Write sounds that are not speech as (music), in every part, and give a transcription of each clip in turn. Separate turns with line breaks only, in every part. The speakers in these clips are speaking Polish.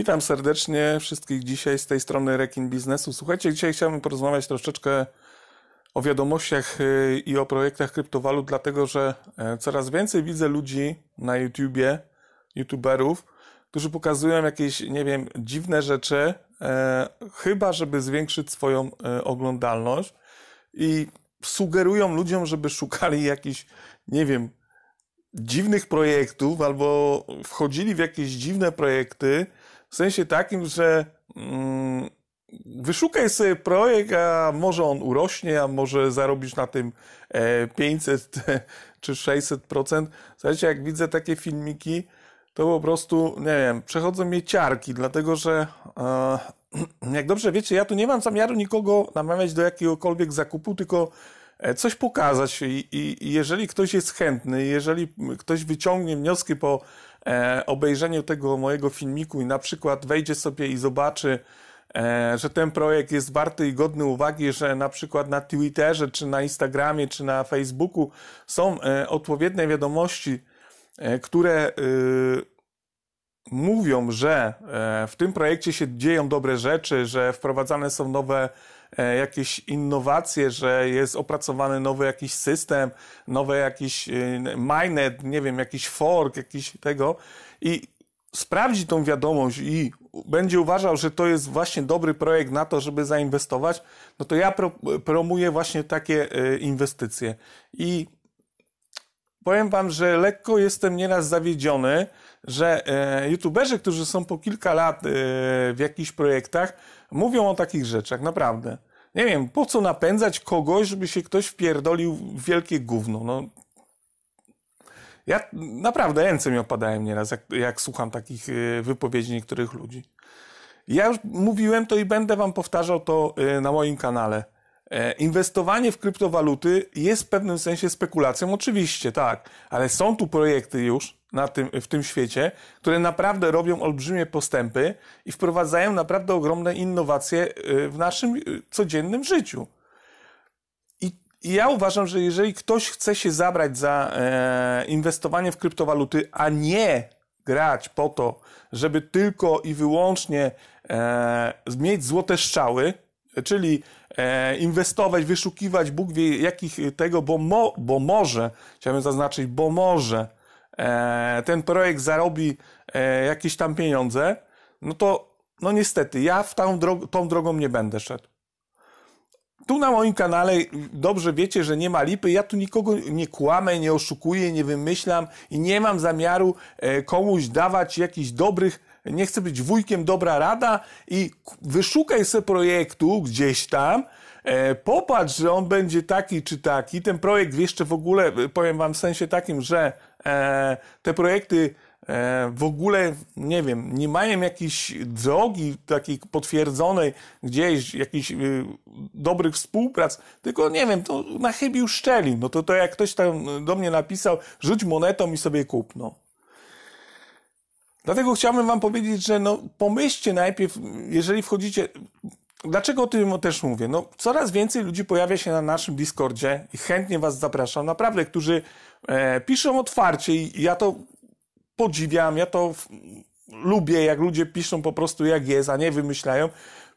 Witam serdecznie wszystkich dzisiaj z tej strony Rekin Biznesu. Słuchajcie, dzisiaj chciałbym porozmawiać troszeczkę o wiadomościach y, i o projektach kryptowalut, dlatego że e, coraz więcej widzę ludzi na YouTubie, youtuberów, którzy pokazują jakieś, nie wiem, dziwne rzeczy, e, chyba żeby zwiększyć swoją e, oglądalność i sugerują ludziom, żeby szukali jakichś, nie wiem, dziwnych projektów albo wchodzili w jakieś dziwne projekty, w sensie takim, że mm, wyszukaj sobie projekt, a może on urośnie, a może zarobisz na tym 500 e, (laughs) czy 600%. Słuchajcie, jak widzę takie filmiki, to po prostu, nie wiem, przechodzą mnie ciarki, dlatego że e, (clears throat) jak dobrze wiecie, ja tu nie mam zamiaru nikogo namawiać do jakiegokolwiek zakupu, tylko e, coś pokazać i, i jeżeli ktoś jest chętny, jeżeli ktoś wyciągnie wnioski po e, obejrzeniu tego mojego filmiku i na przykład wejdzie sobie i zobaczy, e, że ten projekt jest warty i godny uwagi, że na przykład na Twitterze, czy na Instagramie, czy na Facebooku są e, odpowiednie wiadomości, e, które y, mówią, że e, w tym projekcie się dzieją dobre rzeczy, że wprowadzane są nowe E, jakieś innowacje, że jest opracowany nowy jakiś system, nowy jakiś e, mainnet, nie wiem, jakiś fork, jakiś tego i sprawdzi tą wiadomość i będzie uważał, że to jest właśnie dobry projekt na to, żeby zainwestować, no to ja pro, promuję właśnie takie e, inwestycje. I powiem Wam, że lekko jestem nieraz zawiedziony, że e, youtuberzy, którzy są po kilka lat e, w jakichś projektach, mówią o takich rzeczach, naprawdę. Nie wiem, po co napędzać kogoś, żeby się ktoś wpierdolił w wielkie gówno, no. Ja naprawdę ręce mi opadają nieraz, jak, jak słucham takich y, wypowiedzi niektórych ludzi. Ja już mówiłem to i będę wam powtarzał to y, na moim kanale. E, inwestowanie w kryptowaluty jest w pewnym sensie spekulacją, oczywiście, tak, ale są tu projekty już, na tym, w tym świecie, które naprawdę robią olbrzymie postępy i wprowadzają naprawdę ogromne innowacje y, w naszym y, codziennym życiu. I ja uważam, że jeżeli ktoś chce się zabrać za e, inwestowanie w kryptowaluty, a nie grać po to, żeby tylko i wyłącznie e, mieć złote strzały, czyli e, inwestować, wyszukiwać, Bóg wie jakich tego, bo, mo, bo może, chciałbym zaznaczyć, bo może E, ten projekt zarobi e, jakieś tam pieniądze, no to no niestety, ja w tą, drog tą drogą nie będę szedł. Tu na moim kanale dobrze wiecie, że nie ma lipy. Ja tu nikogo nie kłamę, nie oszukuję, nie wymyślam i nie mam zamiaru e, komuś dawać jakichś dobrych. Nie chcę być wujkiem, dobra rada i wyszukaj sobie projektu gdzieś tam, popatrz, że on będzie taki czy taki. Ten projekt jeszcze w ogóle, powiem wam w sensie takim, że E, te projekty e, w ogóle, nie wiem, nie mają jakiejś drogi takiej potwierdzonej gdzieś, jakichś y, dobrych współprac, tylko nie wiem, to nachybił szczeli No to, to jak ktoś tam do mnie napisał, rzuć monetą i sobie kupno Dlatego chciałbym wam powiedzieć, że no, pomyślcie najpierw, jeżeli wchodzicie, Dlaczego o tym też mówię? No, coraz więcej ludzi pojawia się na naszym Discordzie i chętnie Was zapraszam, naprawdę, którzy e, piszą otwarcie i ja to podziwiam, ja to lubię, jak ludzie piszą po prostu jak jest, a nie wymyślają.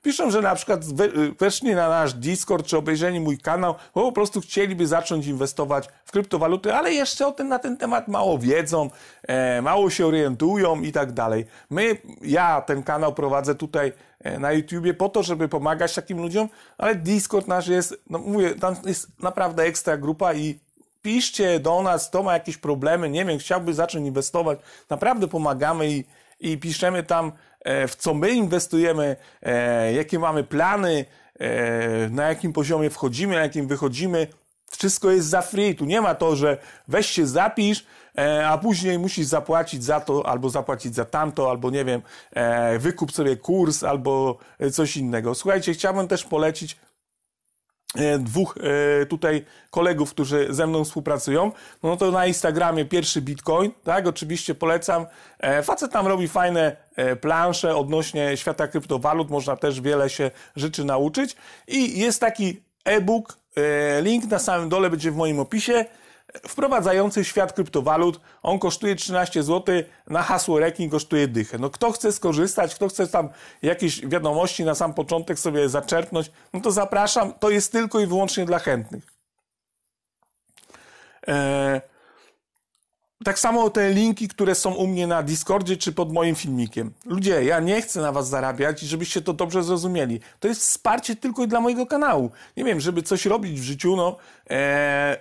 Piszą, że na przykład y, weszli na nasz Discord czy obejrzeli mój kanał, bo po prostu chcieliby zacząć inwestować w kryptowaluty, ale jeszcze o tym, na ten temat mało wiedzą, e, mało się orientują i tak dalej. My, ja ten kanał prowadzę tutaj e, na YouTubie po to, żeby pomagać takim ludziom, ale Discord nasz jest, no mówię, tam jest naprawdę ekstra grupa i piszcie do nas, kto ma jakieś problemy, nie wiem, chciałby zacząć inwestować. Naprawdę pomagamy i, i piszemy tam E, w co my inwestujemy, e, jakie mamy plany, e, na jakim poziomie wchodzimy, na jakim wychodzimy. Wszystko jest za free. Tu nie ma to, że weź się zapisz, a później musisz zapłacić za to, albo zapłacić za tamto, albo nie wiem, wykup sobie kurs, albo coś innego. Słuchajcie, chciałbym też polecić E, dwóch e, tutaj kolegów, którzy ze mną współpracują, no, no to na Instagramie pierwszy Bitcoin, tak, oczywiście polecam. E, facet tam robi fajne plansze odnośnie świata kryptowalut, można też wiele się rzeczy nauczyć i jest taki e-book, link na samym dole będzie w moim opisie, wprowadzający świat kryptowalut. On kosztuje 13 zł, na hasło rekin kosztuje dychę. No kto chce skorzystać, kto chce tam jakieś wiadomości na sam początek sobie zaczerpnąć, no to zapraszam. To jest tylko i wyłącznie dla chętnych. Eee, tak samo te linki, które są u mnie na Discordzie czy pod moim filmikiem. Ludzie, ja nie chcę na was zarabiać i żebyście to dobrze zrozumieli. To jest wsparcie tylko i dla mojego kanału. Nie wiem, żeby coś robić w życiu, no, e,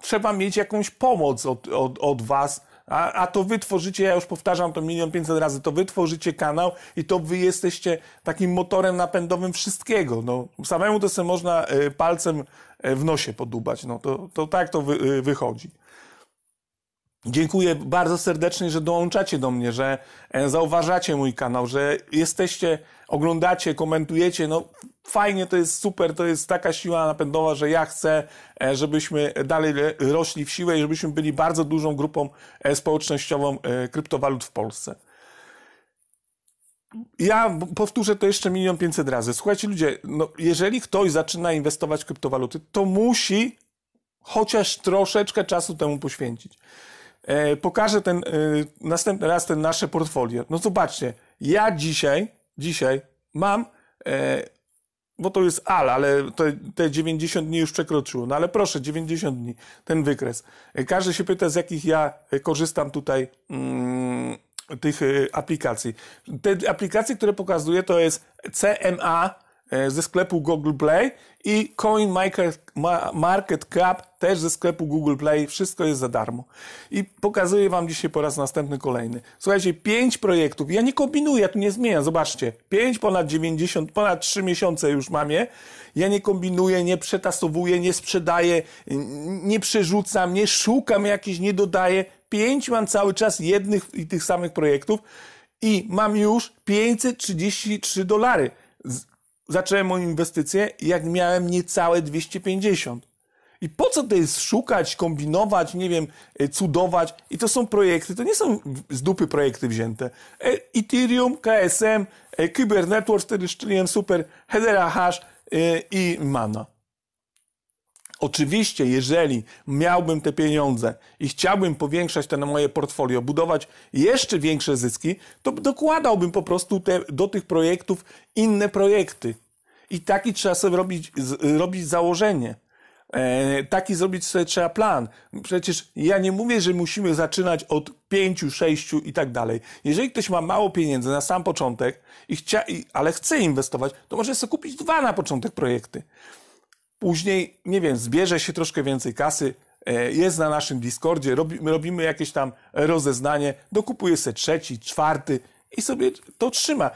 trzeba mieć jakąś pomoc od, od, od was, a, a to wy tworzycie, ja już powtarzam to milion pięćset razy, to wy tworzycie kanał i to wy jesteście takim motorem napędowym wszystkiego. No, samemu to sobie można y, palcem y, w nosie podubać. No, to, to tak to wy, y, wychodzi. Dziękuję bardzo serdecznie, że dołączacie do mnie, że e, zauważacie mój kanał, że jesteście, oglądacie, komentujecie. No fajnie, to jest super, to jest taka siła napędowa, że ja chcę, e, żebyśmy dalej rośli w siłę i żebyśmy byli bardzo dużą grupą e, społecznościową kryptowalut w Polsce. Ja powtórzę to jeszcze milion pięćset razy. Słuchajcie ludzie, no jeżeli ktoś zaczyna inwestować w kryptowaluty, to musi chociaż troszeczkę czasu temu poświęcić. E, pokażę ten, e, następny raz ten nasze portfolio. No zobaczcie, ja dzisiaj, dzisiaj mam, e, bo to jest AL, ale te, te 90 dni już przekroczyło, no ale proszę, 90 dni, ten wykres. Każdy się pyta, z jakich ja korzystam tutaj mm, tych aplikacji. Te aplikacje, które pokazuję, to jest CMA, E, ze sklepu Google Play i Coin Market Cap też ze sklepu Google Play. Wszystko jest za darmo. I pokazuję Wam dzisiaj po raz następny kolejny. Słuchajcie, pięć projektów. Ja nie kombinuję, ja tu nie zmieniam. Zobaczcie. Pięć ponad 90, ponad 3 miesiące już mam je. Ja nie kombinuję, nie przetasowuję, nie sprzedaję, nie przerzucam, nie szukam jakichś, nie dodaję. Pięć mam cały czas jednych i tych samych projektów i mam już 533 dolary zacząłem moją inwestycję, jak miałem niecałe 250. I po co to jest szukać, kombinować, nie wiem, e, cudować? I to są projekty, to nie są z dupy projekty wzięte. E, Ethereum, KSM, e, Kyber Network, 4.4, Super, Hedera Hash i Mana. Oczywiście, jeżeli miałbym te pieniądze i chciałbym powiększać te moje portfolio, budować jeszcze większe zyski, to dokładałbym po prostu te, do tych projektów inne projekty. I taki trzeba sobie robić, robić założenie. E, taki zrobić sobie trzeba plan. Przecież ja nie mówię, że musimy zaczynać od pięciu, sześciu i tak dalej. Jeżeli ktoś ma mało pieniędzy na sam początek, i chcia, i, ale chce inwestować, to może sobie kupić dwa na początek projekty. Później, nie wiem, zbierze się troszkę więcej kasy, e, jest na naszym Discordzie, robimy jakieś tam rozeznanie, dokupuje się trzeci, czwarty i sobie to trzyma.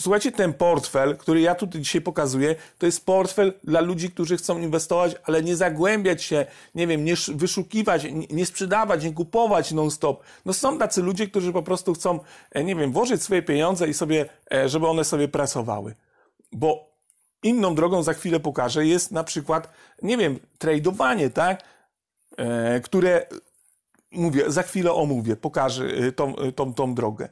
Słuchajcie, ten portfel, który ja tutaj dzisiaj pokazuję, to jest portfel dla ludzi, którzy chcą inwestować, ale nie zagłębiać się, nie wiem, nie wyszukiwać, nie sprzedawać, nie kupować non-stop. No są tacy ludzie, którzy po prostu chcą, e, nie wiem, włożyć swoje pieniądze i sobie, e, żeby one sobie pracowały. Bo Inną drogą za chwilę pokażę jest na przykład, nie wiem, tradowanie, tak? E, które mówię, za chwilę omówię, pokażę e, tą, e, tą, tą drogę.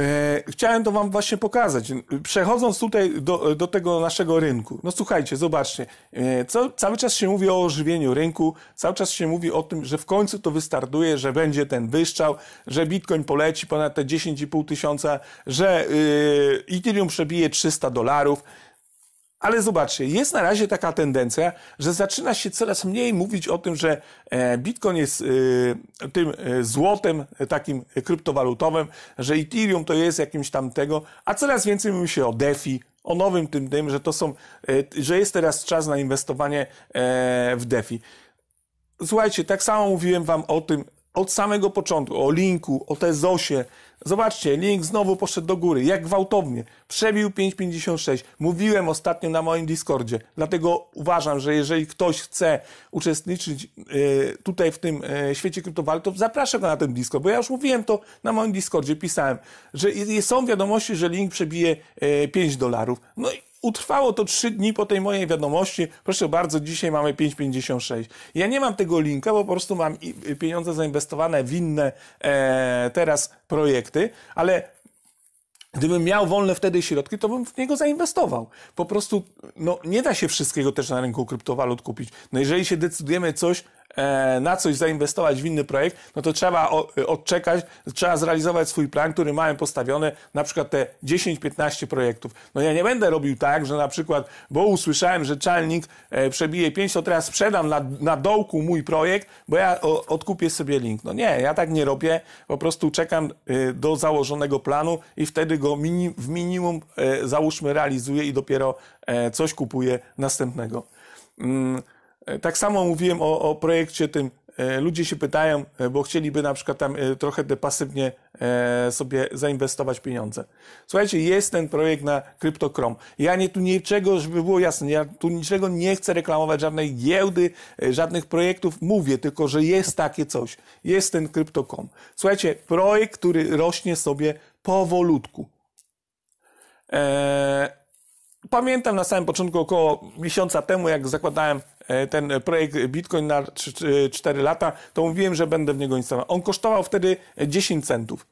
E, chciałem to wam właśnie pokazać. Przechodząc tutaj do, do tego naszego rynku. No słuchajcie, zobaczcie. E, co, cały czas się mówi o ożywieniu rynku, cały czas się mówi o tym, że w końcu to wystartuje, że będzie ten wyszczał, że Bitcoin poleci ponad te 10,5 tysiąca, że yy, Ethereum przebije 300 dolarów. Ale zobaczcie, jest na razie taka tendencja, że zaczyna się coraz mniej mówić o tym, że e, Bitcoin jest e, tym e, złotem takim kryptowalutowym, że Ethereum to jest jakimś tam tego, a coraz więcej mówi się o DeFi, o nowym tym tym, że to są, że jest teraz czas na inwestowanie w DeFi. Słuchajcie, tak samo mówiłem wam o tym od samego początku, o linku, o Tezosie. Zobaczcie, link znowu poszedł do góry, jak gwałtownie. Przebił 5,56. Mówiłem ostatnio na moim Discordzie, dlatego uważam, że jeżeli ktoś chce uczestniczyć e, tutaj w tym e, świecie kryptowalut, to zapraszam go na ten Discord, bo ja już mówiłem to na moim Discordzie, pisałem, że są wiadomości, że link przebije 5 e, dolarów. No i utrwało to trzy dni po tej mojej wiadomości. Proszę bardzo, dzisiaj mamy 5,56. Ja nie mam tego linka, bo po prostu mam y, pieniądze zainwestowane w inne e, teraz projekty, ale Gdybym miał wolne wtedy środki, to bym w niego zainwestował. Po prostu no, nie da się wszystkiego też na rynku kryptowalut kupić. No jeżeli się decydujemy coś E, na coś zainwestować w inny projekt, no to trzeba e, odczekać, trzeba zrealizować swój plan, który mają postawiony, na przykład te 10-15 projektów. No ja nie będę robił tak, że na przykład, bo usłyszałem, że czalnik e, przebije 5, to teraz sprzedam na, na dołku mój projekt, bo ja odkupię sobie link. No nie, ja tak nie robię, po prostu czekam do założonego planu i wtedy go w minimum załóżmy realizuję i dopiero coś kupuję następnego. Mm, E, tak samo mówiłem o, o projekcie tym e, ludzie się pytają, e, bo chcieliby na przykład tam trochę pasywnie sobie zainwestować pieniądze. Słuchajcie, jest ten projekt na CryptoChrome. Ja nie tu niczego, żeby było jasne, ja tu niczego nie chcę reklamować, żadnej giełdy, żadnych projektów. Mówię tylko, że jest takie coś. Jest ten CryptoChrome. Słuchajcie, projekt, który rośnie sobie powolutku. Eee, pamiętam na samym początku, około miesiąca temu, jak zakładałem E, ten projekt Bitcoin na 4 e, lata, to mówiłem, że będę w niego instalował. On kosztował wtedy 10 e, centów.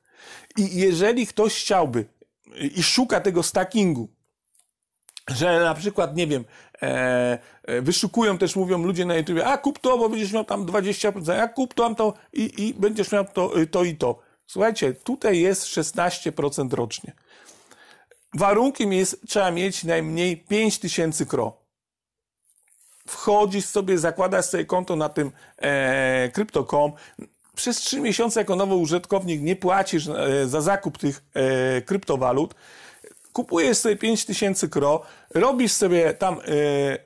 I jeżeli ktoś chciałby i szuka tego stackingu, że na przykład, nie wiem, e, wyszukują też, mówią ludzie na YouTube, a kup to, bo będziesz miał tam 20%, a kup to, tam to i, i będziesz miał to, y, to i to. Słuchajcie, tutaj jest 16% rocznie. Warunkiem jest, trzeba mieć najmniej 5000 kro wchodzisz sobie, zakładasz sobie konto na tym e, Crypto.com, przez trzy miesiące jako nowy użytkownik nie płacisz e, za zakup tych e, kryptowalut, kupujesz sobie 5000 kro, robisz sobie tam e,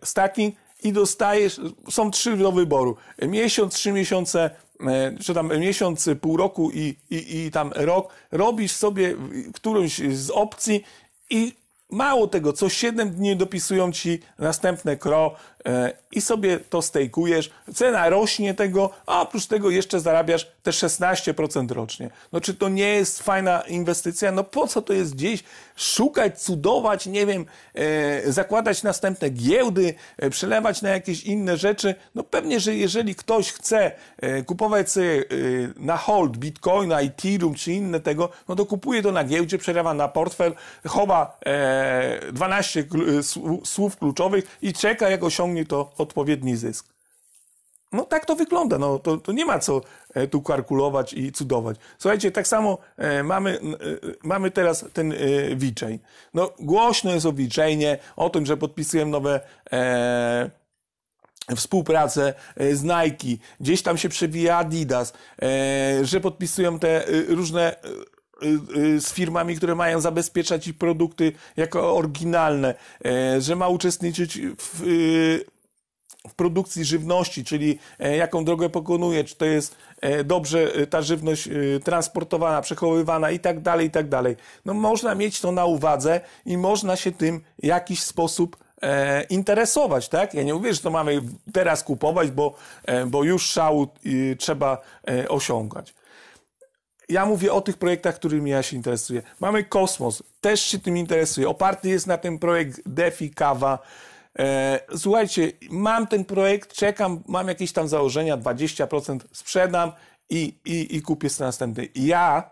stacking i dostajesz, są trzy do wyboru, miesiąc, trzy miesiące, e, czy tam miesiąc, pół roku i, i, i tam rok, robisz sobie którąś z opcji i Mało tego, co 7 dni dopisują ci następne kro, E, i sobie to stejkujesz, cena rośnie tego, a oprócz tego jeszcze zarabiasz te 16% rocznie. No czy to nie jest fajna inwestycja? No po co to jest gdzieś szukać, cudować, nie wiem, e, zakładać następne giełdy, e, przelewać na jakieś inne rzeczy? No pewnie, że jeżeli ktoś chce kupować sobie na hold bitcoina, ethereum czy inne tego, no to kupuje to na giełdzie, przelewa na portfel, chowa 12 słów kluczowych i czeka jak osiągnie przyciągnie to odpowiedni zysk. No tak to wygląda, no to, to nie ma co e, tu kalkulować i cudować. Słuchajcie, tak samo e, mamy, e, mamy teraz ten wiczej. No głośno jest o wiczejnie, o tym, że podpisuję nowe e, współpracę z Nike, gdzieś tam się przewija Adidas, e, że podpisują te różne Y, y, z firmami, które mają zabezpieczać ich produkty jako oryginalne, e, że ma uczestniczyć w, y, w produkcji żywności, czyli e, jaką drogę pokonuje, czy to jest e, dobrze ta żywność transportowana, przechowywana i tak dalej, i tak dalej. No można mieć to na uwadze i można się tym w jakiś sposób interesować, tak? Ja nie mówię, że to mamy teraz kupować, bo, bo już szału trzeba osiągać ja mówię o tych projektach, którymi ja się interesuję. Mamy Kosmos, też się tym interesuję. Oparty jest na tym projekt Defi Kawa. E, słuchajcie, mam ten projekt, czekam, mam jakieś tam założenia, 20% sprzedam i, i, i kupię sobie następny. Ja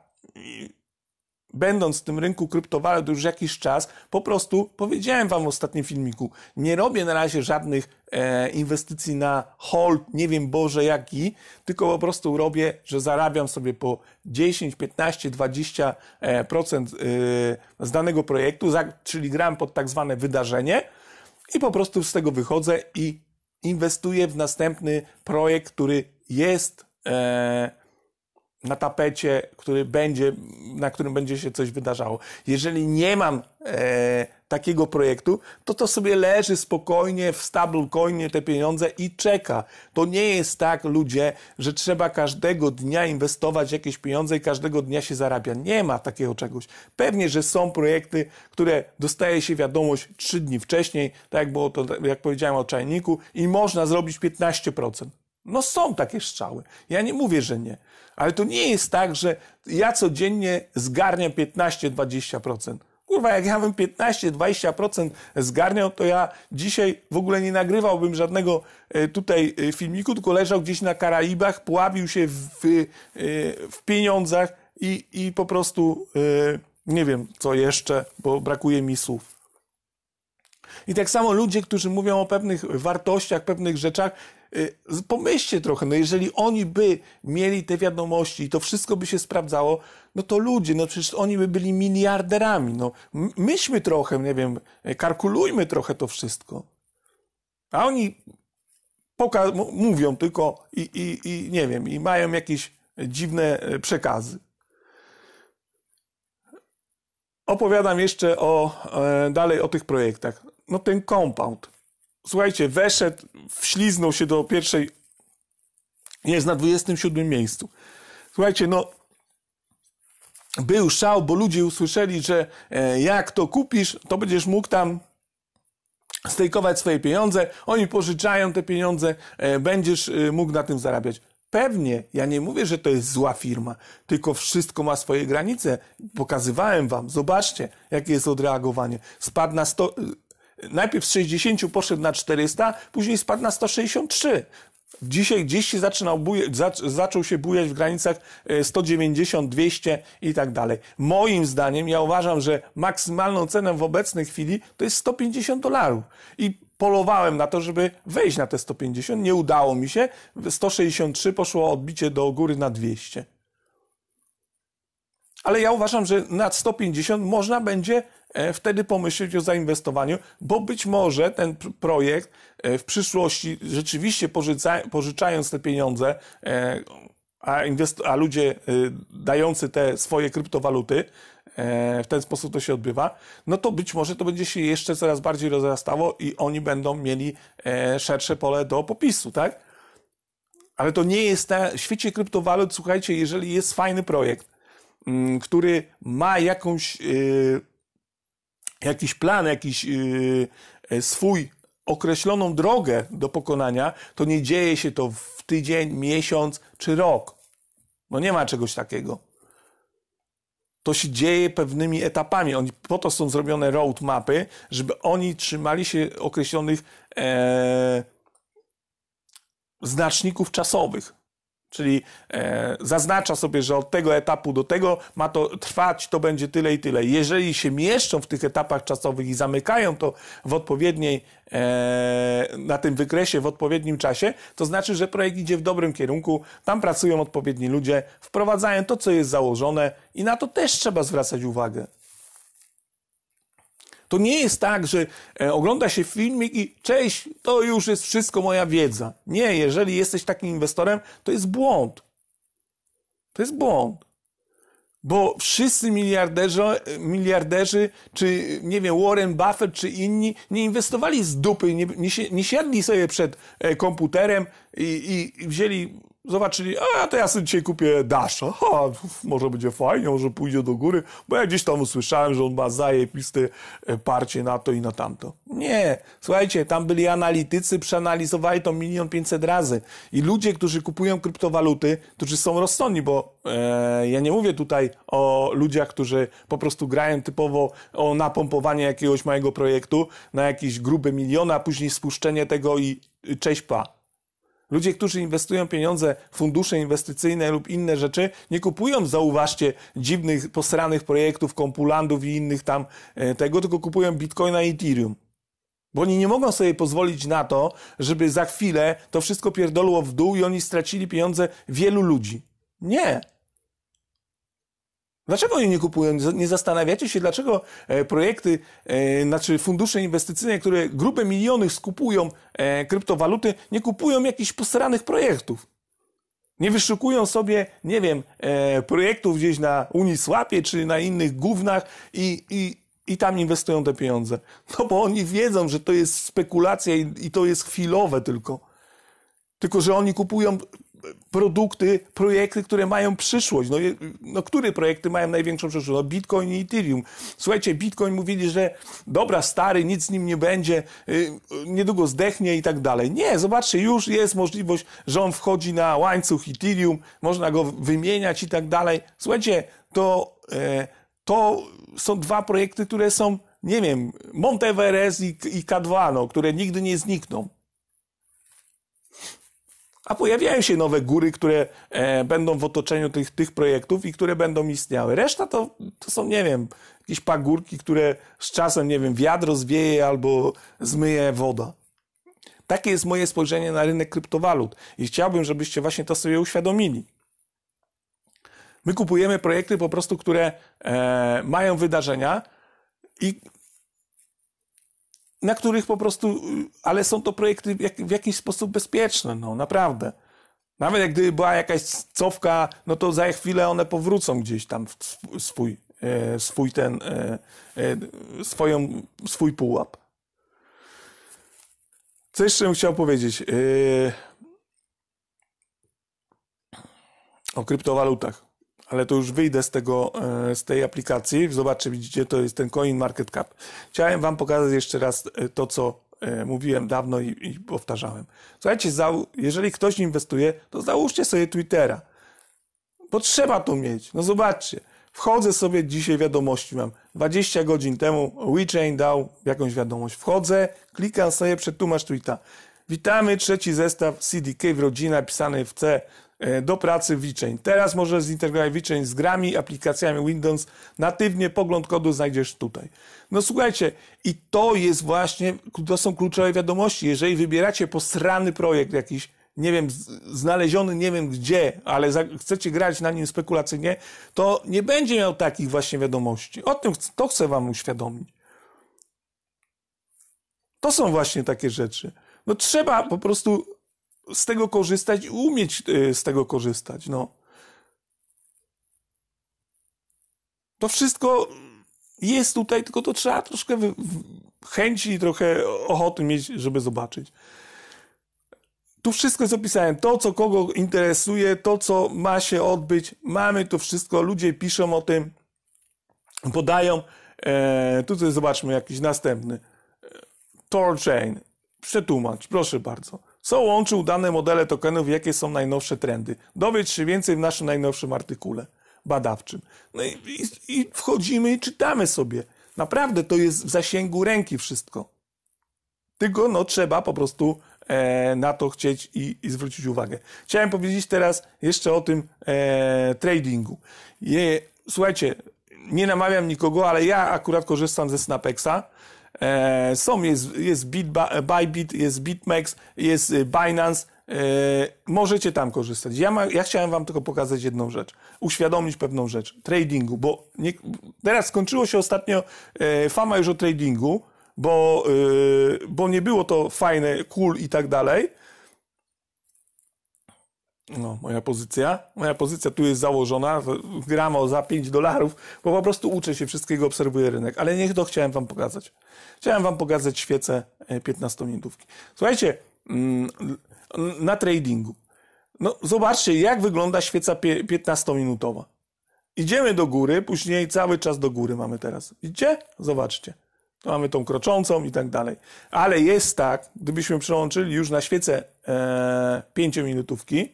będąc w tym rynku kryptowalut już jakiś czas, po prostu powiedziałem Wam w ostatnim filmiku, nie robię na razie żadnych e, inwestycji na hold, nie wiem Boże jaki, tylko po prostu robię, że zarabiam sobie po 10, 15, 20% e, procent, e, z danego projektu, za, czyli gram pod tak zwane wydarzenie i po prostu z tego wychodzę i inwestuję w następny projekt, który jest e, na tapecie, który będzie, na którym będzie się coś wydarzało. Jeżeli nie mam e, takiego projektu, to to sobie leży spokojnie w stablecoinie te pieniądze i czeka. To nie jest tak, ludzie, że trzeba każdego dnia inwestować jakieś pieniądze i każdego dnia się zarabia. Nie ma takiego czegoś. Pewnie, że są projekty, które dostaje się wiadomość trzy dni wcześniej, tak jak było to, jak powiedziałem o czajniku, i można zrobić 15%. No są takie strzały. Ja nie mówię, że nie. Ale to nie jest tak, że ja codziennie zgarniam 15-20%. Kurwa, jak ja bym 15-20% zgarniał, to ja dzisiaj w ogóle nie nagrywałbym żadnego e, tutaj e, filmiku, tylko leżał gdzieś na Karaibach, pławił się w, w e, pieniądzach i, i po prostu nie wiem co jeszcze, bo brakuje mi słów. I tak samo ludzie, którzy mówią o pewnych wartościach, pewnych rzeczach, Y, pomyślcie trochę, no jeżeli oni by mieli te wiadomości i to wszystko by się sprawdzało, no to ludzie, no przecież oni by byli miliarderami. No myślmy trochę, nie wiem, e, kalkulujmy trochę to wszystko. A oni poka- mówią tylko i, i, i nie wiem, i mają jakieś dziwne e, przekazy. Opowiadam jeszcze o, e, dalej o tych projektach. No ten compound słuchajcie, weszedł, wśliznął się do pierwszej, jest na 27 miejscu. Słuchajcie, no był szał, bo ludzie usłyszeli, że e, jak to kupisz, to będziesz mógł tam stejkować swoje pieniądze, oni pożyczają te pieniądze, e, będziesz e, mógł na tym zarabiać. Pewnie, ja nie mówię, że to jest zła firma, tylko wszystko ma swoje granice. Pokazywałem wam, zobaczcie, jakie jest odreagowanie. Spadł na 100, Najpierw z 60 poszedł na 400, później spadł na 163. Dzisiaj gdzieś się zaczynał buja, zaczął się bujać w granicach 190, e, 200 i tak dalej. Moim zdaniem, ja uważam, że maksymalną cenę w obecnej chwili to jest 150 dolarów. I polowałem na to, żeby wejść na te 150. Nie udało mi się. 163 poszło odbicie do góry na 200. Ale ja uważam, że nad 150 można będzie E, wtedy pomyśleć o zainwestowaniu, bo być może ten projekt e, w przyszłości rzeczywiście pożyca, pożyczając te pieniądze, e, a, a ludzie dający te swoje kryptowaluty, w ten sposób to się odbywa, no to być może to będzie się jeszcze coraz bardziej rozrastało i oni będą mieli szersze pole do popisu, tak? Ale to nie jest w świecie kryptowalut, słuchajcie, jeżeli jest fajny projekt, mm, który ma jakąś y, jakiś plan, jakiś y, e, swój określoną drogę do pokonania, to nie dzieje się to w tydzień, miesiąc czy rok. No nie ma czegoś takiego. To się dzieje pewnymi etapami. Oni, po to są zrobione road mapy, żeby oni trzymali się określonych e, znaczników czasowych. Czyli e, zaznacza sobie, że od tego etapu do tego ma to trwać, to będzie tyle i tyle. Jeżeli się mieszczą w tych etapach czasowych i zamykają to w odpowiedniej, e, na tym wykresie, w odpowiednim czasie, to znaczy, że projekt idzie w dobrym kierunku, tam pracują odpowiedni ludzie, wprowadzają to, co jest założone i na to też trzeba zwracać uwagę. To nie jest tak, że e, ogląda się filmik i cześć, to już jest wszystko moja wiedza. Nie, jeżeli jesteś takim inwestorem, to jest błąd. To jest błąd. Bo wszyscy miliarderzy, miliarderzy, czy nie wiem, Warren Buffett, czy inni, nie inwestowali z dupy, nie, nie, nie siadli sobie przed e, komputerem i, i, i wzięli zobaczyli, a to ja sobie dzisiaj kupię Dasha. (laughs) Ha, może będzie fajnie, może pójdzie do góry, bo ja gdzieś tam usłyszałem, że on ma zajebiste e, parcie na to i na tamto. Nie, słuchajcie, tam byli analitycy, przeanalizowali to milion pięćset razy i ludzie, którzy kupują kryptowaluty, którzy są rozsądni, bo e, ja nie mówię tutaj o ludziach, którzy po prostu grają typowo o napompowanie jakiegoś małego projektu na jakieś grube miliona, a później spuszczenie tego i cześć pa Ludzie, którzy inwestują pieniądze, fundusze inwestycyjne lub inne rzeczy, nie kupują, zauważcie, dziwnych, posranych projektów, kompulandów i innych tam e, tego, tylko kupują bitcoina i ethereum. Bo oni nie mogą sobie pozwolić na to, żeby za chwilę to wszystko pierdolło w dół i oni stracili pieniądze wielu ludzi. Nie. Dlaczego nie kupują? Nie zastanawiacie się, dlaczego e, projekty, e, znaczy fundusze inwestycyjne, które grupę miliony skupują e, kryptowaluty, nie kupują jakichś posranych projektów? Nie wyszukują sobie, nie wiem, projektów gdzieś na Unisłapie czy na innych gównach i, i, i tam inwestują te pieniądze. No bo oni wiedzą, że to jest spekulacja i, i to jest chwilowe tylko. Tylko, że oni kupują produkty, projekty, które mają przyszłość. No, no które projekty mają największą przyszłość? No Bitcoin i Ethereum. Słuchajcie, Bitcoin mówili, że dobra, stary, nic z nim nie będzie, y, niedługo zdechnie i tak dalej. Nie, zobaczcie, już jest możliwość, że on wchodzi na łańcuch Ethereum, można go wymieniać i tak dalej. Słuchajcie, to, e, to są dwa projekty, które są, nie wiem, Monteveres i, i K2, no, które nigdy nie znikną a pojawiają się nowe góry, które e, będą w otoczeniu tych, tych projektów i które będą istniały. Reszta to, to są, nie wiem, jakieś pagórki, które z czasem, nie wiem, wiatr rozwieje albo zmyje woda. Takie jest moje spojrzenie na rynek kryptowalut i chciałbym, żebyście właśnie to sobie uświadomili. My kupujemy projekty po prostu, które e, mają wydarzenia i na których po prostu, ale są to projekty w, jakiś sposób bezpieczne, no naprawdę. Nawet jak gdyby była jakaś cofka, no to za chwilę one powrócą gdzieś tam w swój, e, swój ten, e, e, swoją, swój pułap. Co jeszcze bym chciał powiedzieć? O kryptowalutach ale to już wyjdę z tego, e, z tej aplikacji, zobaczcie, widzicie, to jest ten Coin Market Cap. Chciałem Wam pokazać jeszcze raz e, to, co e, mówiłem dawno i, i powtarzałem. Słuchajcie, jeżeli ktoś inwestuje, to załóżcie sobie Twittera, bo trzeba to mieć. No zobaczcie, wchodzę sobie dzisiaj wiadomości, mam 20 godzin temu WeChain dał jakąś wiadomość, wchodzę, klikam sobie przetłumacz tweeta. Witamy, trzeci zestaw CDK w rodzinie pisany w C E, do pracy w Teraz możesz zintegrować VeChain z grami, aplikacjami Windows. Natywnie pogląd kodu znajdziesz tutaj. No słuchajcie, i to jest właśnie, to są kluczowe wiadomości. Jeżeli wybieracie posrany projekt jakiś, nie wiem, znaleziony nie wiem gdzie, ale za, chcecie grać na nim spekulacyjnie, to nie będzie miał takich właśnie wiadomości. O tym ch to chcę wam uświadomić. To są właśnie takie rzeczy. No trzeba po prostu z tego korzystać i umieć e, z tego korzystać, no. To wszystko jest tutaj, tylko to trzeba troszkę chęci i trochę ochoty mieć, żeby zobaczyć. Tu wszystko jest opisane. To, co kogo interesuje, to, co ma się odbyć, mamy to wszystko. Ludzie piszą o tym, podają. Eee, tutaj zobaczmy jakiś następny. E, Torchain. Przetłumacz, proszę bardzo. Co łączy udane modele tokenów i jakie są najnowsze trendy? Dowiedz się więcej w naszym najnowszym artykule badawczym. No i, i, i wchodzimy i czytamy sobie. Naprawdę to jest w zasięgu ręki wszystko. Tylko no, trzeba po prostu e, na to chcieć i, i, zwrócić uwagę. Chciałem powiedzieć teraz jeszcze o tym e, tradingu. Je, słuchajcie, nie namawiam nikogo, ale ja akurat korzystam ze Snapexa. E, są, jest, jest Bit, Bybit, jest BitMEX, jest y, Binance, e, możecie tam korzystać. Ja, ma, ja chciałem wam tylko pokazać jedną rzecz, uświadomić pewną rzecz, tradingu, bo nie, teraz skończyło się ostatnio e, fama już o tradingu, bo, y, bo nie było to fajne, cool i tak dalej, no, moja pozycja, moja pozycja tu jest założona, gram o za 5 dolarów, bo po prostu uczę się wszystkiego, obserwuję rynek, ale niech to chciałem wam pokazać. Chciałem wam pokazać świecę e, 15-minutówki. Słuchajcie, mm, na tradingu. No, zobaczcie, jak wygląda świeca 15-minutowa. Idziemy do góry, później cały czas do góry mamy teraz. Idzie? Zobaczcie. To mamy tą kroczącą i tak dalej. Ale jest tak, gdybyśmy przełączyli już na świecę e, 5-minutówki,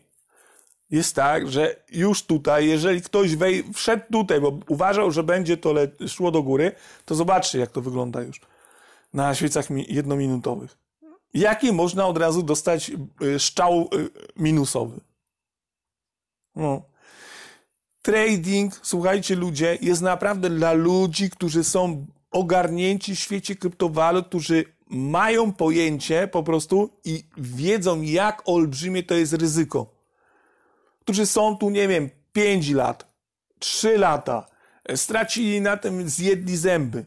jest tak, że już tutaj, jeżeli ktoś wej, wszedł tutaj, bo uważał, że będzie to szło do góry, to zobaczcie, jak to wygląda już na świecach jednominutowych. Jaki można od razu dostać y, szczał y, minusowy? No. Trading, słuchajcie ludzie, jest naprawdę dla ludzi, którzy są ogarnięci w świecie kryptowalut, którzy mają pojęcie po prostu i wiedzą, jak olbrzymie to jest ryzyko którzy są tu, nie wiem, 5 lat, 3 lata, e, stracili na tym, zjedli zęby.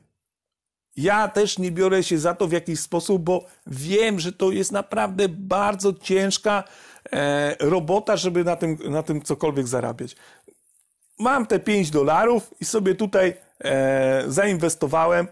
Ja też nie biorę się za to w jakiś sposób, bo wiem, że to jest naprawdę bardzo ciężka e, robota, żeby na tym, na tym cokolwiek zarabiać. Mam te 5 dolarów i sobie tutaj e, zainwestowałem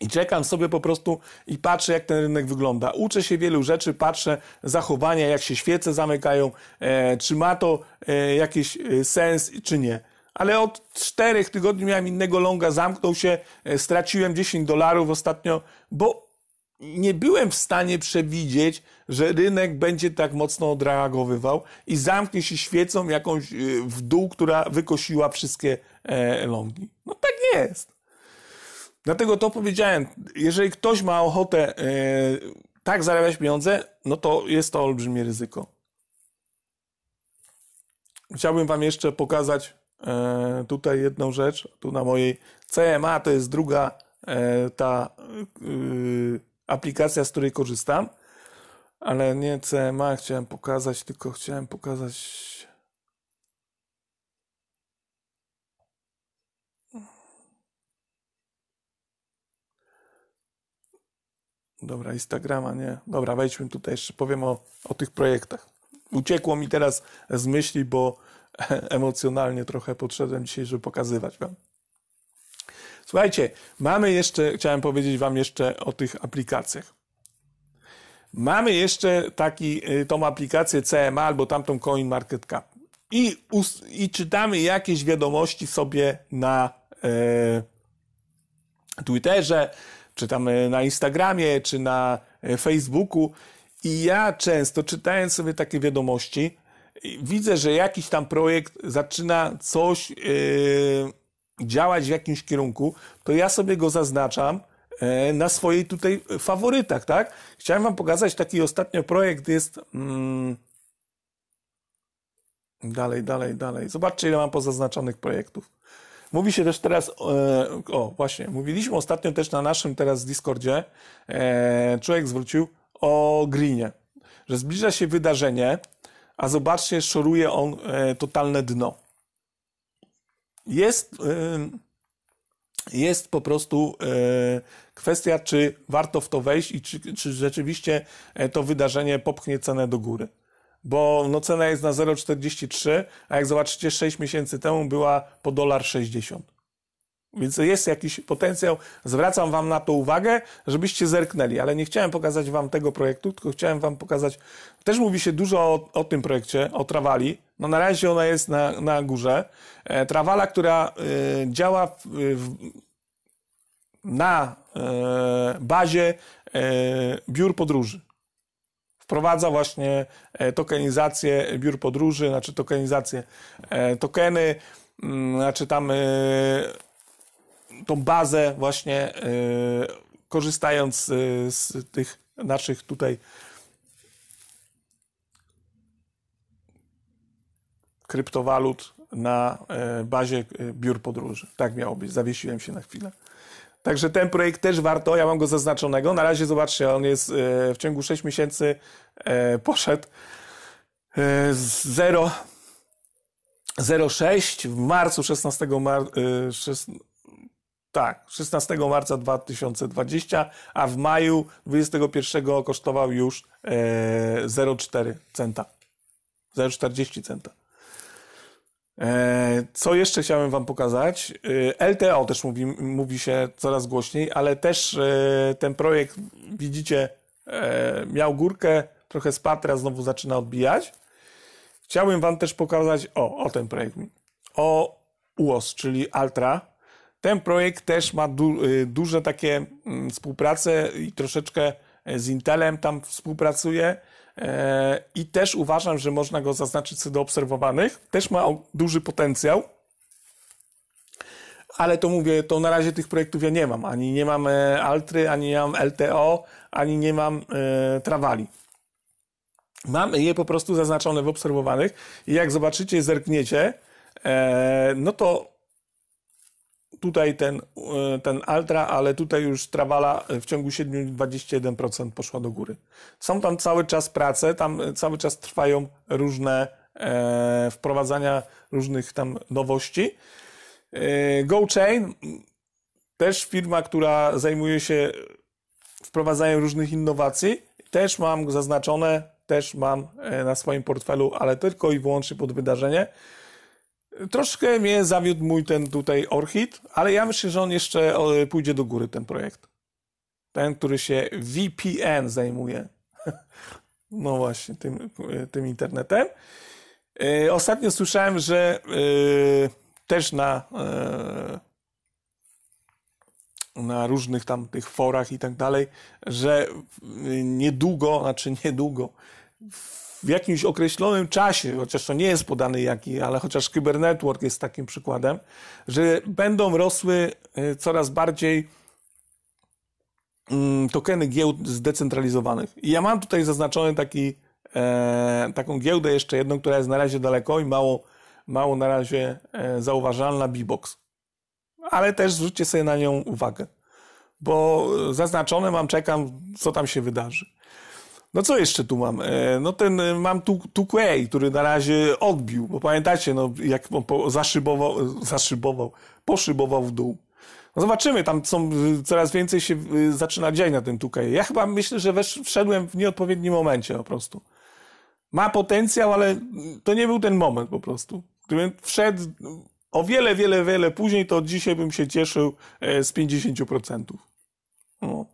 i czekam sobie po prostu i patrzę, jak ten rynek wygląda. Uczę się wielu rzeczy, patrzę zachowania, jak się świece zamykają, e, czy ma to e, jakiś e, sens, czy nie. Ale od czterech tygodni miałem innego longa, zamknął się, e, straciłem 10 dolarów ostatnio, bo nie byłem w stanie przewidzieć, że rynek będzie tak mocno odreagowywał i zamknie się świecą jakąś e, w dół, która wykosiła wszystkie e, longi. No tak jest. Dlatego to powiedziałem, jeżeli ktoś ma ochotę e, tak zarabiać pieniądze, no to jest to olbrzymie ryzyko. Chciałbym Wam jeszcze pokazać e, tutaj jedną rzecz, tu na mojej CMA, to jest druga e, ta aplikacja, z której korzystam, ale nie CMA chciałem pokazać, tylko chciałem pokazać Dobra, Instagrama nie. Dobra, wejdźmy tutaj, jeszcze powiem o, o tych projektach. Uciekło mi teraz z myśli, bo (laughs) emocjonalnie trochę podszedłem dzisiaj, żeby pokazywać Wam. Słuchajcie, mamy jeszcze, chciałem powiedzieć Wam jeszcze o tych aplikacjach. Mamy jeszcze taki, y, tą aplikację CMA albo tamtą CoinMarketCap. I, I czytamy jakieś wiadomości sobie na e, Twitterze, czy tam e, na Instagramie, czy na e, Facebooku. I ja często czytając sobie takie wiadomości, widzę, że jakiś tam projekt zaczyna coś yy, działać w jakimś kierunku, to ja sobie go zaznaczam yy, na swojej tutaj faworytach, tak? Chciałem wam pokazać taki ostatnio projekt jest. Mm, dalej, dalej, dalej. Zobaczcie, ile mam pozaznaczonych projektów. Mówi się też teraz, e, o właśnie, mówiliśmy ostatnio też na naszym teraz Discordzie, e, człowiek zwrócił o Greenie, że zbliża się wydarzenie, a zobaczcie, szoruje on e, totalne dno. Jest, jest po prostu kwestia, czy warto w to wejść i czy, czy rzeczywiście to wydarzenie popchnie cenę do góry bo no cena jest na 0,43, a jak zobaczycie 6 miesięcy temu była po dolar 60. Więc jest jakiś potencjał. Zwracam Wam na to uwagę, żebyście zerknęli, ale nie chciałem pokazać Wam tego projektu, tylko chciałem Wam pokazać. Też mówi się dużo o, o tym projekcie, o Trawali. No na razie ona jest na, na górze. E, trawala, która y, działa w, w, na y, bazie y, biur podróży wprowadza właśnie e, tokenizację biur podróży, znaczy tokenizację e, tokeny, mm, znaczy tam e, tą bazę właśnie korzystając z tych naszych tutaj kryptowalut na bazie biur podróży. Tak miało być. Zawiesiłem się na chwilę. Także ten projekt też warto, ja mam go zaznaczonego. Na razie zobaczcie, on jest e, w ciągu 6 miesięcy e, poszedł z 0 06 w marcu 16 e, tak, marca tak, 16 marca 2020, a w maju 21 kosztował już 0,4 centa. 0,40 centa. E, co jeszcze chciałem Wam pokazać? E, LTO też mówi, mówi się coraz głośniej, ale też e, ten projekt, widzicie, miał górkę, trochę spadł, teraz znowu zaczyna odbijać. Chciałbym Wam też pokazać, o, o ten projekt, o UOS, czyli Altra. Ten projekt też ma du, duże takie mm, współprace i troszeczkę z Intelem tam współpracuje. E, i też uważam, że można go zaznaczyć co do obserwowanych. Też ma duży potencjał. Ale to mówię, to na razie tych projektów ja nie mam. Ani nie mam e, Altry, ani nie mam LTO, ani nie mam e, Trawali. Mam je po prostu zaznaczone w obserwowanych i jak zobaczycie, zerkniecie, no to tutaj ten, e, ten Altra, ale tutaj już Trawala e, w ciągu 7 21% poszła do góry. Są tam cały czas prace, tam e, cały czas trwają różne e, wprowadzania różnych tam nowości. E, GoChain, też firma, która zajmuje się wprowadzaniem różnych innowacji, też mam zaznaczone, też mam na swoim portfelu, ale tylko i wyłącznie pod wydarzenie. Troszkę mnie zawiódł mój ten tutaj Orchid, ale ja myślę, że on jeszcze e, pójdzie do góry, ten projekt. Ten, który się VPN zajmuje. (laughs) No właśnie, tym, e, tym internetem. E, ostatnio słyszałem, że też na, na różnych tam tych forach i tak dalej, że niedługo, znaczy niedługo, w jakimś określonym czasie, chociaż to nie jest podany jaki, ale chociaż Network jest takim przykładem, że będą rosły y, coraz bardziej mm, tokeny giełd zdecentralizowanych. I ja mam tutaj zaznaczony taki, e, taką giełdę jeszcze jedną, która jest na razie daleko i mało, mało na razie e, zauważalna, Bibox. Ale też zwróćcie sobie na nią uwagę, bo e, zaznaczone mam, czekam, co tam się wydarzy. No co jeszcze tu mam? E, no ten e, mam tu, tu Quay, który na razie odbił, bo pamiętacie, no jak on po, zaszybował, e, zaszybował, poszybował w dół. No zobaczymy, tam są, coraz więcej się zaczyna dziać na tym Tukaju. Ja chyba myślę, że wesz, wszedłem w nieodpowiednim momencie po prostu. Ma potencjał, ale to nie był ten moment po prostu. Gdybym wszedł o wiele, wiele, wiele później, to dzisiaj bym się cieszył z 50%. No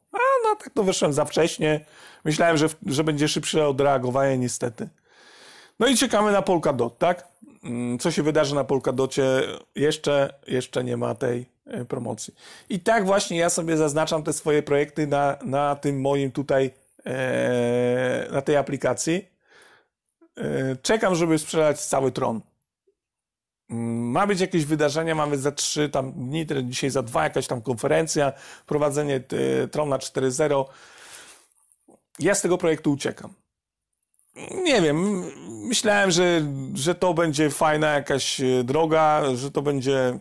tak to wyszłem za wcześnie. Myślałem, że, że będzie szybsze odreagowanie niestety. No i czekamy na Polkadot, tak? Mm, co się wydarzy na Polkadocie? Jeszcze, jeszcze nie ma tej e, promocji. I tak właśnie ja sobie zaznaczam te swoje projekty na, na tym moim tutaj, e, na tej aplikacji. E, czekam, żeby sprzedać cały tron ma być jakieś wydarzenie, mamy za trzy tam dni, dzisiaj za dwa jakaś tam konferencja, prowadzenie y, Trona 4.0. Ja z tego projektu uciekam. Nie wiem, myślałem, że, że to będzie fajna jakaś e, droga, że to będzie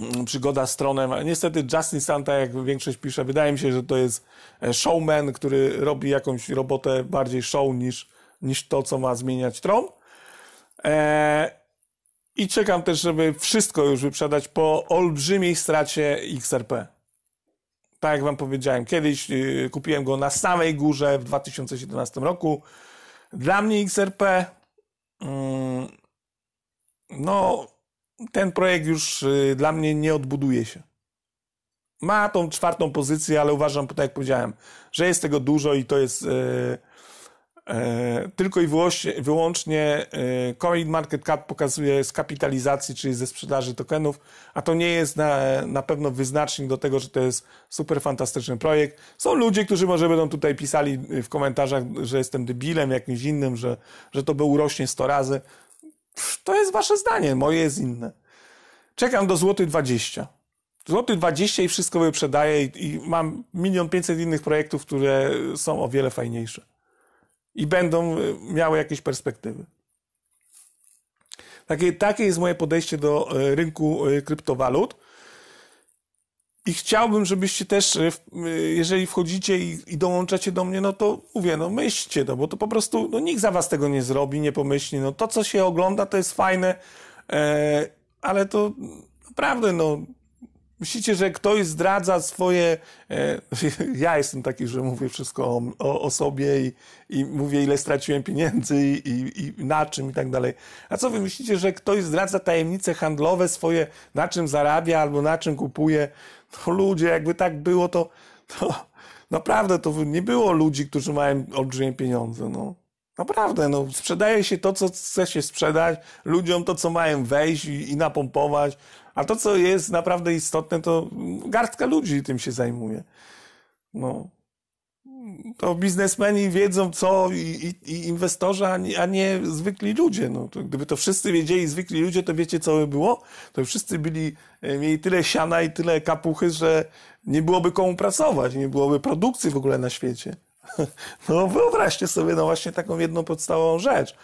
mm, przygoda z Tronem. Niestety Justin Santa, jak większość pisze, wydaje mi się, że to jest e, showman, który robi jakąś robotę bardziej show niż, niż to, co ma zmieniać Tron. Eee, i czekam też, żeby wszystko już wyprzedać po olbrzymiej stracie XRP. Tak jak wam powiedziałem, kiedyś y, kupiłem go na samej górze w 2017 roku. Dla mnie XRP, mm, no, ten projekt już y, dla mnie nie odbuduje się. Ma tą czwartą pozycję, ale uważam, tak jak powiedziałem, że jest tego dużo i to jest. Y, E, tylko i wyłącznie e, coin market cap pokazuje z kapitalizacji, czyli ze sprzedaży tokenów, a to nie jest na, na pewno wyznacznik do tego, że to jest super fantastyczny projekt. Są ludzie, którzy może będą tutaj pisali w komentarzach, że jestem debilem jakimś innym, że, że to by urośnie 100 razy. To jest wasze zdanie, moje jest inne. Czekam do złoty 20. Złoty 20 i wszystko wyprzedaję i, i mam milion 500 innych projektów, które są o wiele fajniejsze i będą e, miały jakieś perspektywy. Takie, takie jest moje podejście do e, rynku e, kryptowalut. I chciałbym, żebyście też, jeżeli wchodzicie i, i, dołączacie do mnie, no to mówię, no myślcie, no bo to po prostu, no nikt za was tego nie zrobi, nie pomyśli, no to co się ogląda to jest fajne, e, ale to naprawdę, no Myślicie, że ktoś zdradza swoje. E, (laughs) ja jestem taki, że mówię wszystko o, o, sobie i, i, mówię, ile straciłem pieniędzy i, i, i, na czym i tak dalej. A co wy myślicie, że ktoś zdradza tajemnice handlowe swoje, na czym zarabia albo na czym kupuje? No ludzie, jakby tak było, to, to naprawdę to nie było ludzi, którzy mają olbrzymie pieniądze. No. Naprawdę, no, sprzedaje się to, co chce się sprzedać, ludziom to, co mają wejść i, i napompować. A to, co jest naprawdę istotne, to garstka ludzi tym się zajmuje. No. To biznesmeni wiedzą co i, i, i inwestorzy, a nie, a nie, zwykli ludzie. No, to gdyby to wszyscy wiedzieli, zwykli ludzie, to wiecie co by było? To wszyscy byli, e, mieli tyle siana i tyle kapuchy, że nie byłoby komu pracować, nie byłoby produkcji w ogóle na świecie. (laughs) No wyobraźcie sobie no właśnie taką jedną podstawową rzecz,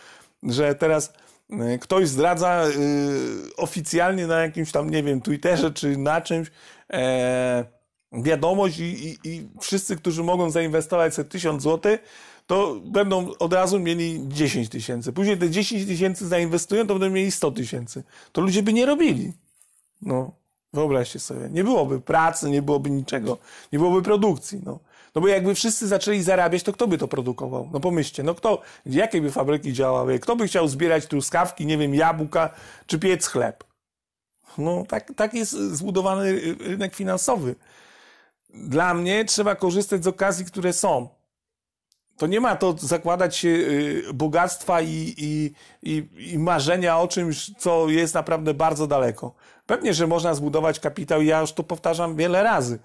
że teraz Y, ktoś zdradza y, oficjalnie na jakimś tam, nie wiem, Twitterze czy na czymś e, wiadomość i, i, i wszyscy, którzy mogą zainwestować sobie 1000 zł, to będą od razu mieli 10 tysięcy. Później te 10 tysięcy zainwestują, to będą mieli 100 tysięcy. To ludzie by nie robili. No, wyobraźcie sobie. Nie byłoby pracy, nie byłoby niczego. Nie byłoby produkcji, no. No bo jakby wszyscy zaczęli zarabiać, to kto by to produkował? No pomyślcie, no kto, jakie by fabryki działały? Kto by chciał zbierać truskawki, nie wiem, jabłka, czy piec chleb? No tak, tak jest zbudowany rynek finansowy. Dla mnie trzeba korzystać z okazji, które są to nie ma to zakładać y, bogactwa i, i, i, i, marzenia o czymś, co jest naprawdę bardzo daleko. Pewnie, że można zbudować kapitał, ja już to powtarzam wiele razy.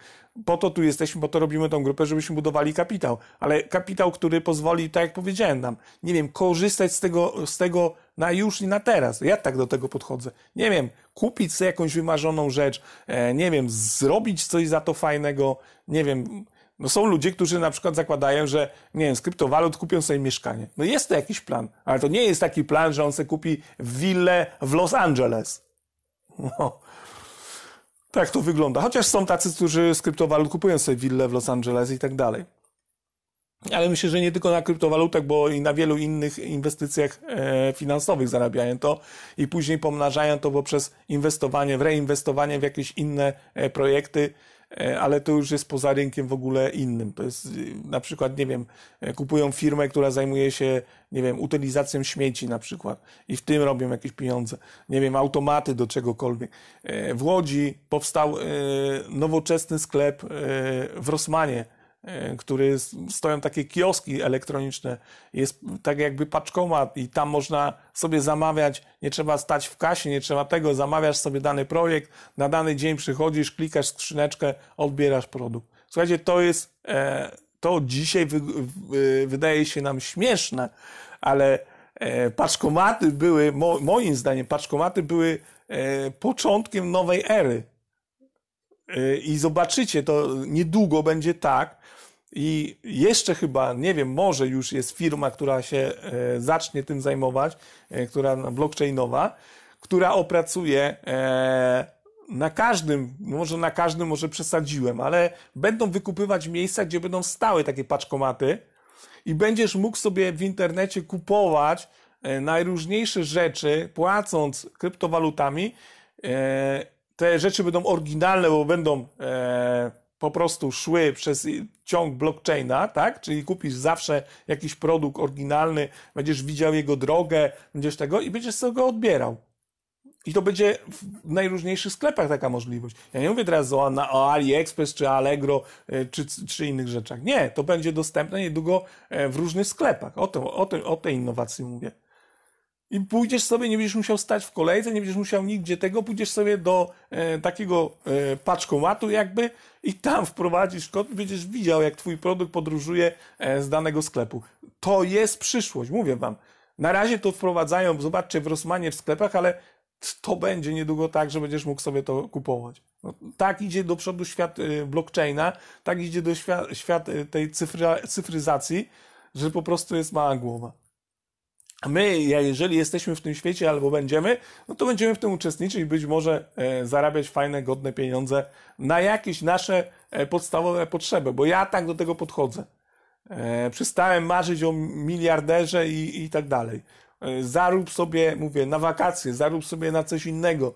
Po to tu jesteśmy, po to robimy tą grupę, żebyśmy budowali kapitał. Ale kapitał, który pozwoli, tak jak powiedziałem nam, nie wiem, korzystać z tego, z tego na już i na teraz. Ja tak do tego podchodzę. Nie wiem, kupić sobie jakąś wymarzoną rzecz, e, nie wiem, zrobić coś za to fajnego, nie wiem, no są ludzie, którzy na przykład zakładają, że nie wiem, z kryptowalut kupią sobie mieszkanie. No jest to jakiś plan, ale to nie jest taki plan, że on sobie kupi willę w Los Angeles. No. Tak to wygląda. Chociaż są tacy, którzy z kryptowalut kupują sobie willę w Los Angeles i tak dalej. Ale myślę, że nie tylko na kryptowalutach, bo i na wielu innych inwestycjach e, finansowych zarabiają to i później pomnażają to poprzez inwestowanie, reinwestowanie w jakieś inne e, projekty E, ale to już jest poza rynkiem w ogóle innym. To jest y, na przykład, nie wiem, e, kupują firmę, która zajmuje się, nie wiem, utylizacją śmieci na przykład i w tym robią jakieś pieniądze. Nie wiem, automaty do czegokolwiek. E, w Łodzi powstał nowoczesny sklep w Rosmanie, E, który stoją takie kioski elektroniczne, jest tak jakby paczkomat i tam można sobie zamawiać, nie trzeba stać w kasie, nie trzeba tego, zamawiasz sobie dany projekt, na dany dzień przychodzisz, klikasz skrzyneczkę, odbierasz produkt. Słuchajcie, to jest, e, to dzisiaj wydaje się nam śmieszne, ale e, paczkomaty były, moim zdaniem, paczkomaty były początkiem nowej ery. I zobaczycie, to niedługo będzie tak, i jeszcze chyba, nie wiem, może już jest firma, która się e, zacznie tym zajmować, e, która blockchainowa, która opracuje e, na każdym, no może na każdym, może przesadziłem, ale będą wykupywać miejsca, gdzie będą stały takie paczkomaty i będziesz mógł sobie w internecie kupować najróżniejsze rzeczy, płacąc kryptowalutami. Te rzeczy będą oryginalne, bo będą po prostu szły przez ciąg blockchaina, tak? Czyli kupisz zawsze jakiś produkt oryginalny, będziesz widział jego drogę, będziesz tego i będziesz sobie go odbierał. I to będzie w najróżniejszych sklepach taka możliwość. Ja nie mówię teraz o, o AliExpress czy Allegro e, czy, czy innych rzeczach. Nie, to będzie dostępne niedługo e, w różnych sklepach. O, to, o, to, o tej innowacji mówię. I pójdziesz sobie, nie będziesz musiał stać w kolejce, nie będziesz musiał nigdzie tego, pójdziesz sobie do e, takiego e, paczkomatu jakby i tam wprowadzisz kod będziesz widział, jak twój produkt podróżuje e, z danego sklepu. To jest przyszłość, mówię wam. Na razie to wprowadzają, zobaczcie, w Rosmanie w sklepach, ale to będzie niedługo tak, że będziesz mógł sobie to kupować. No, tak idzie do przodu świat e, blockchaina, tak idzie do świat, świat e, tej cyfry, cyfryzacji, że po prostu jest mała głowa my, jeżeli jesteśmy w tym świecie albo będziemy, no to będziemy w tym uczestniczyć, być może e, zarabiać fajne, godne pieniądze na jakieś nasze e, podstawowe potrzeby, bo ja tak do tego podchodzę. E, przestałem marzyć o miliarderze i, i tak dalej. Zarób sobie, mówię, na wakacje, zarób sobie na coś innego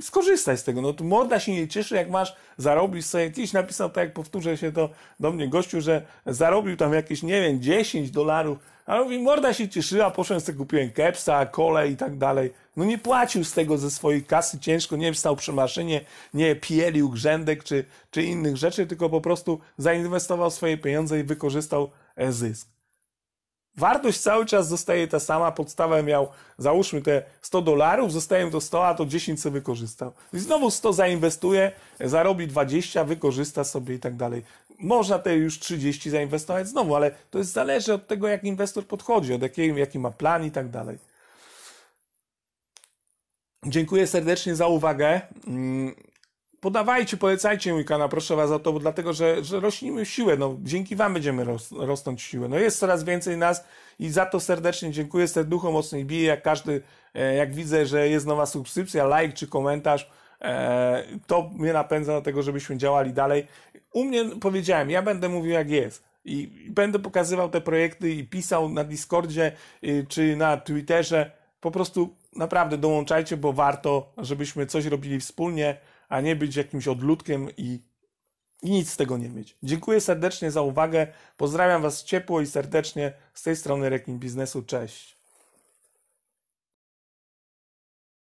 skorzystaj z tego. No tu morda się nie cieszy, jak masz, zarobisz sobie, kiedyś napisał tak, jak powtórzę się to do mnie gościu, że zarobił tam jakieś, nie wiem, 10 dolarów, a mówi, morda się cieszyła, poszłem sobie kupiłem kepsa, kole i tak dalej. No nie płacił z tego ze swojej kasy ciężko, nie wstał przy maszynie, nie pielił grzędek czy, czy innych rzeczy, tylko po prostu zainwestował swoje pieniądze i wykorzystał e, zysk wartość cały czas zostaje ta sama, podstawę miał, załóżmy te 100 dolarów, zostaje to 100, a to 10 sobie wykorzystał. I znowu 100 zainwestuje, zarobi 20, wykorzysta sobie i tak dalej. Można te już 30 zainwestować znowu, ale to jest zależy od tego, jak inwestor podchodzi, od jakiego, jaki ma plan i tak dalej. Dziękuję serdecznie za uwagę. Mm, podawajcie, polecajcie mój kanał, proszę was o to, bo dlatego, że, że rośnimy w siłę, no dzięki wam będziemy ros, rosnąć w siłę. No jest coraz więcej nas i za to serdecznie dziękuję, serducho mocniej bije, jak każdy, e, jak widzę, że jest nowa subskrypcja, like czy komentarz, e, to mnie napędza do tego, żebyśmy działali dalej. U mnie powiedziałem, ja będę mówił jak jest. I będę pokazywał te projekty i pisał na Discordzie y, czy na Twitterze. Po prostu naprawdę dołączajcie, bo warto, żebyśmy coś robili wspólnie a nie być jakimś odludkiem i, i nic z tego nie mieć. Dziękuję serdecznie za uwagę. Pozdrawiam Was ciepło i serdecznie. Z tej strony Rekin Biznesu. Cześć.